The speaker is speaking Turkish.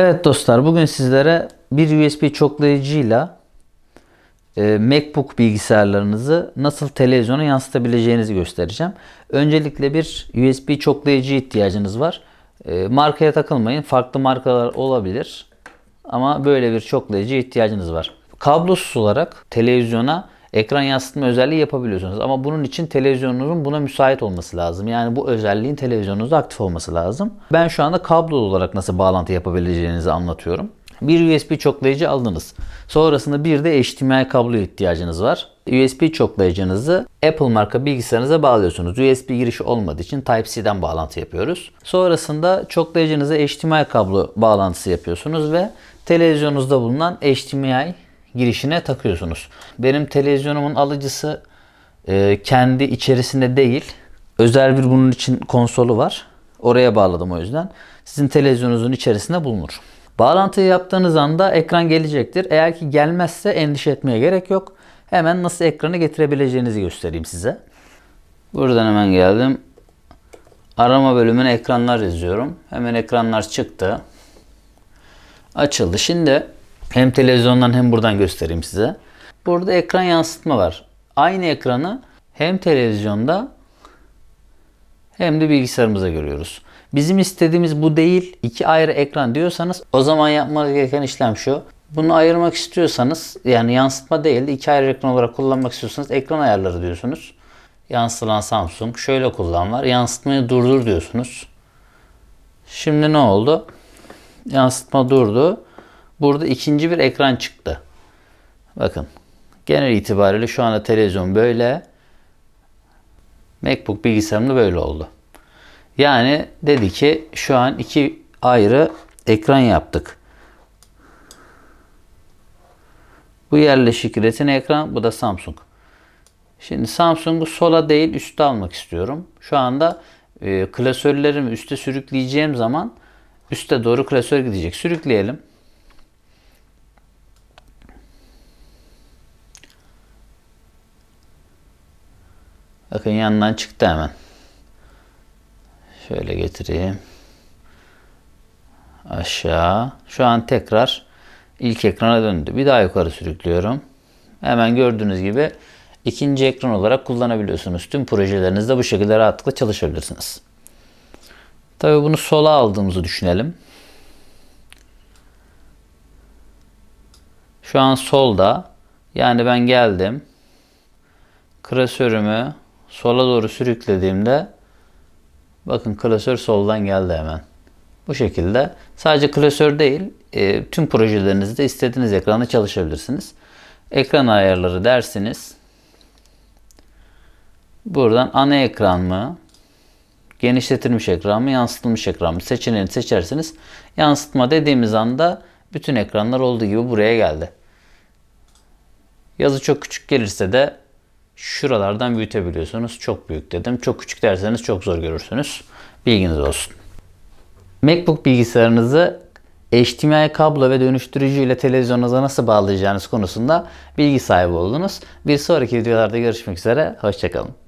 Evet dostlar bugün sizlere bir USB çoklayıcıyla e, MacBook bilgisayarlarınızı nasıl televizyona yansıtabileceğinizi göstereceğim. Öncelikle bir USB çoklayıcı ihtiyacınız var. E, markaya takılmayın. Farklı markalar olabilir. Ama böyle bir çoklayıcı ihtiyacınız var. Kablosuz olarak televizyona ekran yansıtma özelliği yapabiliyorsunuz. Ama bunun için televizyonunuzun buna müsait olması lazım. Yani bu özelliğin televizyonunuzda aktif olması lazım. Ben şu anda kablo olarak nasıl bağlantı yapabileceğinizi anlatıyorum. Bir USB çoklayıcı aldınız. Sonrasında bir de HDMI kablo ihtiyacınız var. USB çoklayıcınızı Apple marka bilgisayarınıza bağlıyorsunuz. USB girişi olmadığı için Type-C'den bağlantı yapıyoruz. Sonrasında çoklayıcınıza HDMI kablo bağlantısı yapıyorsunuz ve televizyonunuzda bulunan HDMI girişine takıyorsunuz. Benim televizyonumun alıcısı e, kendi içerisinde değil. Özel bir bunun için konsolu var. Oraya bağladım o yüzden. Sizin televizyonunuzun içerisinde bulunur. Bağlantıyı yaptığınız anda ekran gelecektir. Eğer ki gelmezse endişe etmeye gerek yok. Hemen nasıl ekranı getirebileceğinizi göstereyim size. Buradan hemen geldim. Arama bölümüne ekranlar yazıyorum. Hemen ekranlar çıktı. Açıldı. Şimdi hem televizyondan hem buradan göstereyim size. Burada ekran yansıtma var. Aynı ekranı hem televizyonda hem de bilgisayarımıza görüyoruz. Bizim istediğimiz bu değil. İki ayrı ekran diyorsanız o zaman yapmanız gereken işlem şu. Bunu ayırmak istiyorsanız yani yansıtma değil de iki ayrı ekran olarak kullanmak istiyorsanız ekran ayarları diyorsunuz. Yansıtılan Samsung şöyle kullan var. Yansıtmayı durdur diyorsunuz. Şimdi ne oldu? Yansıtma durdu. Burada ikinci bir ekran çıktı. Bakın genel itibariyle şu anda televizyon böyle. MacBook bilgisayarımda böyle oldu. Yani dedi ki şu an iki ayrı ekran yaptık. Bu yerleşik retina ekran bu da Samsung. Şimdi Samsung'u sola değil üstte almak istiyorum. Şu anda e, klasörlerimi üste sürükleyeceğim zaman üste doğru klasör gidecek. Sürükleyelim. Bakın yanından çıktı hemen. Şöyle getireyim. Aşağı. Şu an tekrar ilk ekrana döndü. Bir daha yukarı sürüklüyorum. Hemen gördüğünüz gibi ikinci ekran olarak kullanabiliyorsunuz. Tüm projelerinizde bu şekilde rahatlıkla çalışabilirsiniz. Tabii bunu sola aldığımızı düşünelim. Şu an solda. Yani ben geldim. Klasörümü sola doğru sürüklediğimde bakın klasör soldan geldi hemen. Bu şekilde sadece klasör değil e, tüm projelerinizde istediğiniz ekranda çalışabilirsiniz. Ekran ayarları dersiniz. Buradan ana ekran mı, genişletilmiş ekran mı, yansıtılmış ekran mı seçeneğini seçersiniz. Yansıtma dediğimiz anda bütün ekranlar olduğu gibi buraya geldi. Yazı çok küçük gelirse de şuralardan büyütebiliyorsunuz. Çok büyük dedim. Çok küçük derseniz çok zor görürsünüz. Bilginiz olsun. MacBook bilgisayarınızı HDMI kablo ve dönüştürücü ile televizyonunuza nasıl bağlayacağınız konusunda bilgi sahibi oldunuz. Bir sonraki videolarda görüşmek üzere. Hoşçakalın.